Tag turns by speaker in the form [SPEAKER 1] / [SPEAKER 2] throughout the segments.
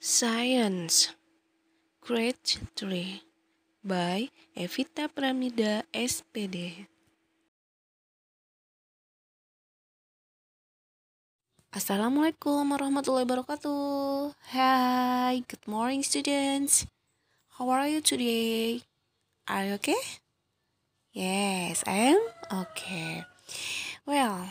[SPEAKER 1] Science Grade 3 by Evita Pramida SPD Assalamualaikum warahmatullahi wabarakatuh Hi, good morning students How are you today? Are you okay? Yes, I am okay Well,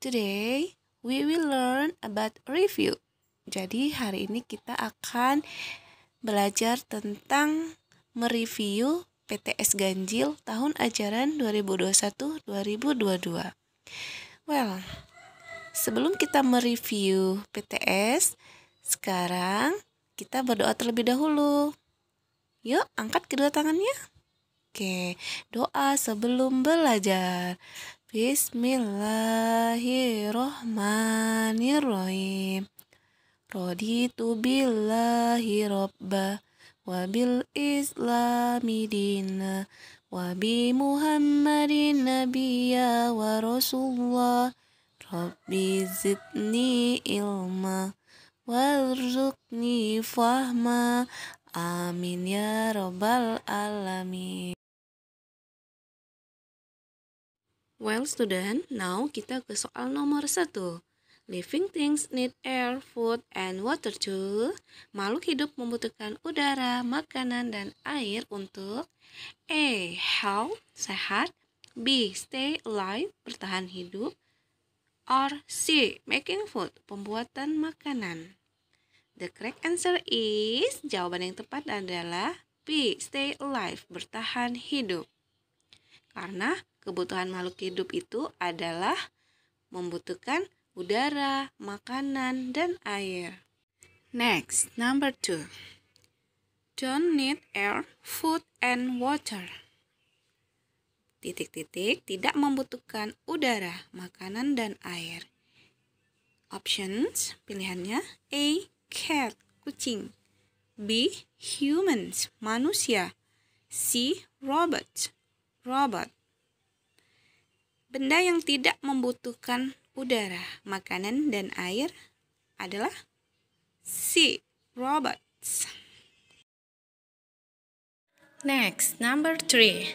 [SPEAKER 1] today we will learn about review jadi hari ini kita akan belajar tentang mereview PTS Ganjil tahun ajaran 2021-2022. Well, sebelum kita mereview PTS, sekarang kita berdoa terlebih dahulu. Yuk, angkat kedua tangannya. Oke, doa sebelum belajar. Bismillahirrahmanirrahim. Raditu billahi robba Wabil islami dina Wabi muhammadin nabiya wa rasulullah Rabbi zidni ilma Warzuqni fahma Amin ya robbal alamin Well student, now kita ke soal nomor satu. Living things need air, food, and water too. Makhluk hidup membutuhkan udara, makanan, dan air untuk A. Health, sehat B. Stay alive, bertahan hidup Or C. Making food, pembuatan makanan The correct answer is Jawaban yang tepat adalah B. Stay alive, bertahan hidup Karena kebutuhan makhluk hidup itu adalah membutuhkan udara, makanan, dan air. Next, number two. Don't need air, food, and water. Titik-titik tidak membutuhkan udara, makanan, dan air. Options, pilihannya A. Cat, kucing B. Humans, manusia C. Robot, robot Benda yang tidak membutuhkan udara, makanan, dan air adalah C. Robots. Next, number three.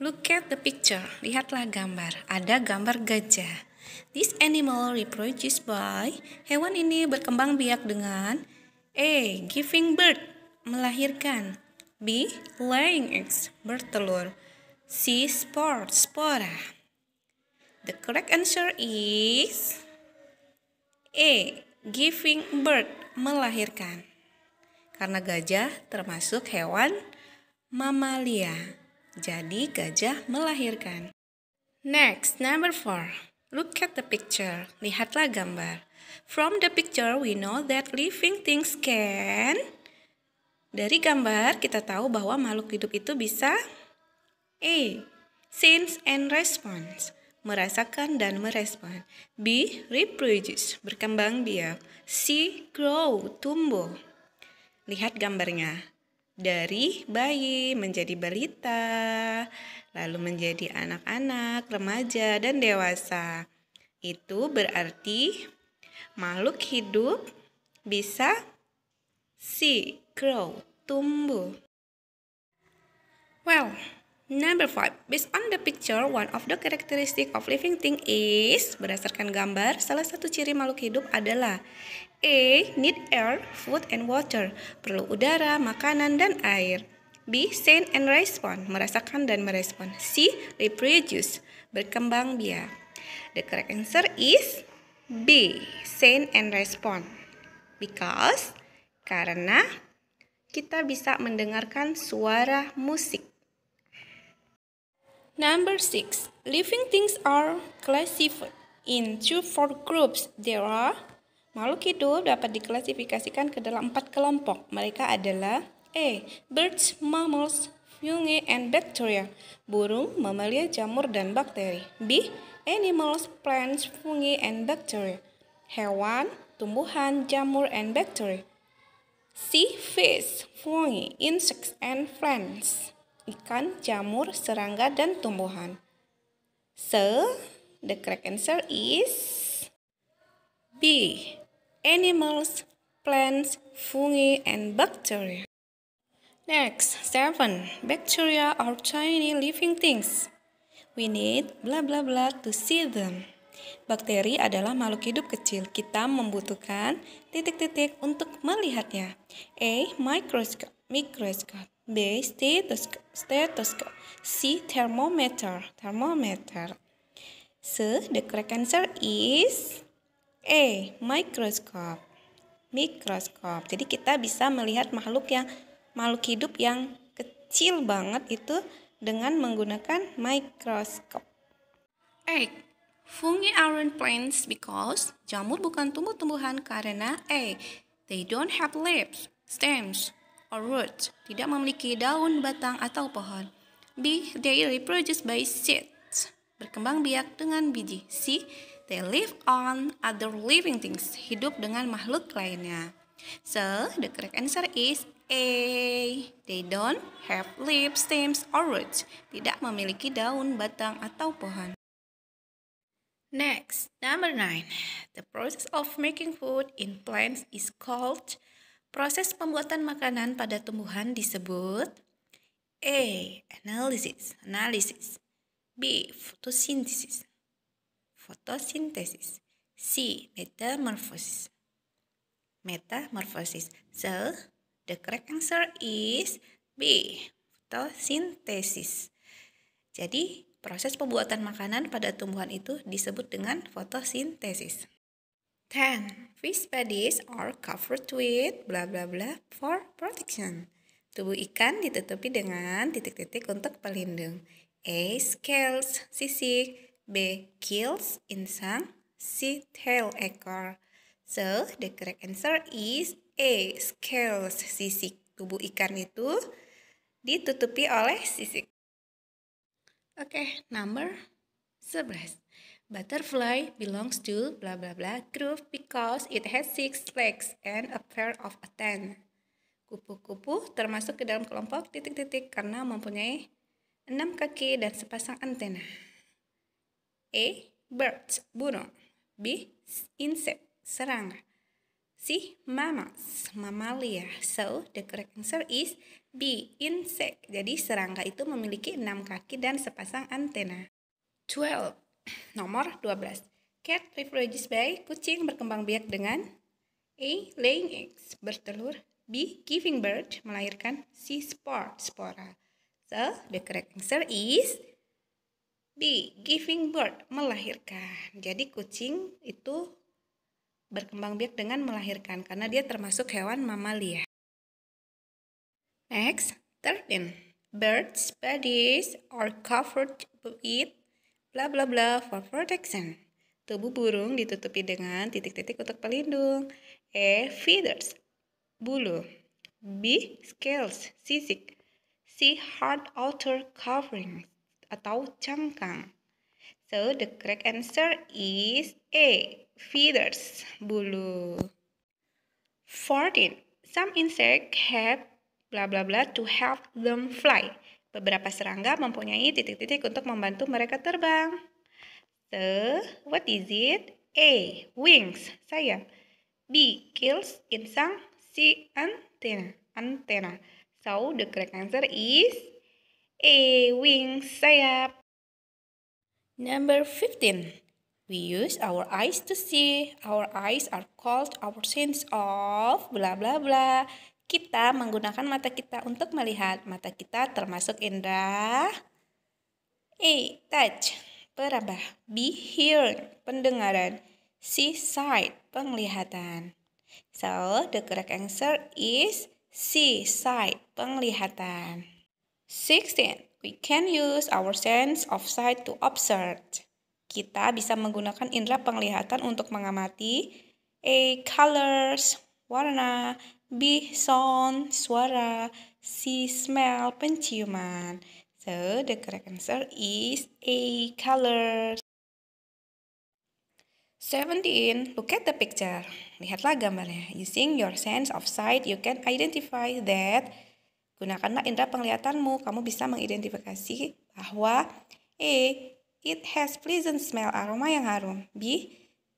[SPEAKER 1] Look at the picture. Lihatlah gambar. Ada gambar gajah. This animal reproduces by hewan ini berkembang biak dengan A. Giving birth melahirkan B. Laying eggs bertelur C. Spore spora The correct answer is A. Giving birth, melahirkan. Karena gajah termasuk hewan mamalia. Jadi gajah melahirkan. Next, number four. Look at the picture. Lihatlah gambar. From the picture, we know that living things can... Dari gambar, kita tahu bahwa makhluk hidup itu bisa... A. Sense and response merasakan dan merespon. B. Reproduce, berkembang biak. C. Grow, tumbuh. Lihat gambarnya. Dari bayi menjadi balita, lalu menjadi anak-anak, remaja, dan dewasa. Itu berarti makhluk hidup bisa see, grow, tumbuh. Well, Number 5. Based on the picture, one of the characteristic of living thing is berdasarkan gambar, salah satu ciri makhluk hidup adalah A. Need air, food and water. Perlu udara, makanan dan air. B. Sense and respond, merasakan dan merespon. C. Reproduce, berkembang biak. The correct answer is B. Sense and respond. Because karena kita bisa mendengarkan suara musik. Number six. Living things are classified into four groups. There are Makhluk hidup dapat diklasifikasikan ke dalam empat kelompok. Mereka adalah A. Birds, mammals, fungi, and bacteria. Burung, mamalia, jamur, dan bakteri. B. Animals, plants, fungi, and bacteria. Hewan, tumbuhan, jamur, and bacteria. C. Fish, fungi, insects, and plants ikan, jamur, serangga, dan tumbuhan. So, the correct answer is B. Animals, plants, fungi, and bacteria. Next, seven. Bacteria are tiny living things. We need blah blah blah to see them. Bakteri adalah makhluk hidup kecil. Kita membutuhkan titik-titik untuk melihatnya. A. Microscope. Microscope. B. Stethoscope, stethoscope. C. Thermometer, thermometer. C. the correct answer is A. Microscope, microscope. Jadi kita bisa melihat makhluk yang makhluk hidup yang kecil banget itu dengan menggunakan mikroskop. A. Fungi aren't plants because jamur bukan tumbuh-tumbuhan karena A. They don't have leaves, stems, or root, tidak memiliki daun, batang, atau pohon. B. They reproduce by seeds, berkembang biak dengan biji. C. They live on other living things, hidup dengan makhluk lainnya. So, the correct answer is A. They don't have leaves, stems, or roots, tidak memiliki daun, batang, atau pohon. Next, number nine. The process of making food in plants is called Proses pembuatan makanan pada tumbuhan disebut A. Analysis, analisis. B. Fotosintesis, fotosintesis. C. Metamorphosis, metamorfosis So, the correct answer is B. Fotosintesis. Jadi, proses pembuatan makanan pada tumbuhan itu disebut dengan fotosintesis. 10. Fish bodies are covered with bla bla bla for protection. Tubuh ikan ditutupi dengan titik-titik untuk pelindung. A. Scales, sisik. B. Gills, insang. C. Tail, ekor. So, the correct answer is A. Scales, sisik. Tubuh ikan itu ditutupi oleh sisik. Oke, okay, number 11. Butterfly belongs to blah blah blah group because it has six legs and a pair of antennae. Kupu-kupu termasuk ke dalam kelompok titik-titik karena mempunyai enam kaki dan sepasang antena. A. Birds, burung. B. Insect, serangga. C. Mammals, mamalia. So, the correct answer is B. Insect. Jadi, serangga itu memiliki enam kaki dan sepasang antena. 12. Nomor 12. Cat reproduces by kucing berkembang biak dengan A. Laying eggs bertelur B. Giving birth melahirkan C. Spore spora So, the correct answer is B. Giving birth melahirkan Jadi kucing itu berkembang biak dengan melahirkan karena dia termasuk hewan mamalia. Next, 13. Birds' bodies are covered with bla bla bla for protection. Tubuh burung ditutupi dengan titik-titik untuk pelindung. E. Feathers, bulu. B. Scales, sisik. C. Hard outer covering atau cangkang. So the correct answer is A. Feathers, bulu. 14. Some insects have blah blah blah to help them fly. Beberapa serangga mempunyai titik-titik untuk membantu mereka terbang. The what is it? A. Wings, sayap. B. Kills, insang. C. Antena, antena. So, the correct answer is A. Wings, sayap. Number 15. We use our eyes to see. Our eyes are called our sense of blah blah blah. Kita menggunakan mata kita untuk melihat. Mata kita termasuk indera A. Touch, peraba. B. Hearing, pendengaran. C. Sight, penglihatan. So, the correct answer is C. Sight, penglihatan. 16. We can use our sense of sight to observe. Kita bisa menggunakan indera penglihatan untuk mengamati A. Eh, colors, warna B. Sound, suara. C. Smell, penciuman. So, the correct answer is A. Color. 17. Look at the picture. Lihatlah gambarnya. Using your sense of sight, you can identify that. Gunakanlah indera penglihatanmu. Kamu bisa mengidentifikasi bahwa A. It has pleasant smell, aroma yang harum. B.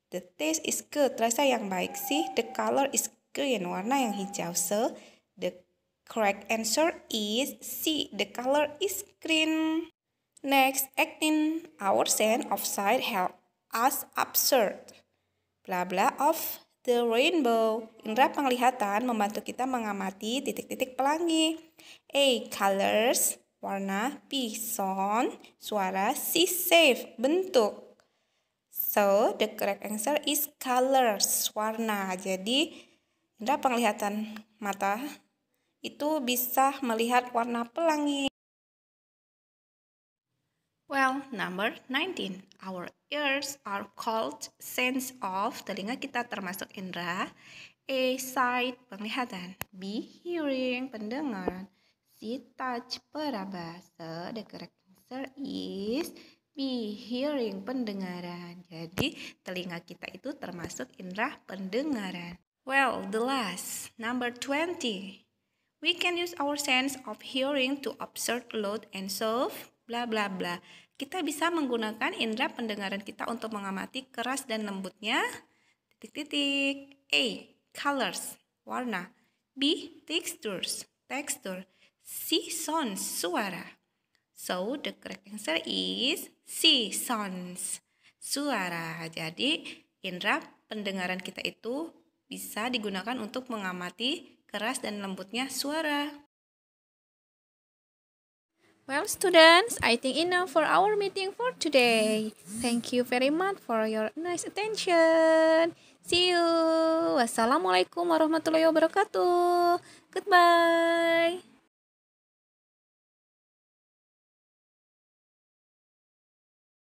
[SPEAKER 1] The taste is good, rasa yang baik. C. The color is Green, warna yang hijau. So, the correct answer is C. The color is green. Next, acting our sense of sight help us absurd. Bla bla of the rainbow. Indra penglihatan membantu kita mengamati titik-titik pelangi. A. Colors, warna. B. Sound, suara. C. Safe, bentuk. So, the correct answer is colors, warna. Jadi, Indra penglihatan mata itu bisa melihat warna pelangi. Well, number 19. Our ears are called sense of. Telinga kita termasuk indera. A. Sight, penglihatan. B. Hearing, pendengaran. C. Touch, peraba. So The correct answer is B. Hearing, pendengaran. Jadi, telinga kita itu termasuk indera pendengaran. Well, the last, number 20. We can use our sense of hearing to observe, load, and solve, bla bla bla. Kita bisa menggunakan indera pendengaran kita untuk mengamati keras dan lembutnya, titik-titik. A. Colors, warna. B. Textures, tekstur. C. Sounds, suara. So, the correct answer is C. Sounds, suara. Jadi, indera pendengaran kita itu bisa digunakan untuk mengamati keras dan lembutnya suara. Well, students, I think enough for our meeting for today. Thank you very much for your nice attention. See you. Wassalamualaikum warahmatullahi wabarakatuh. Goodbye.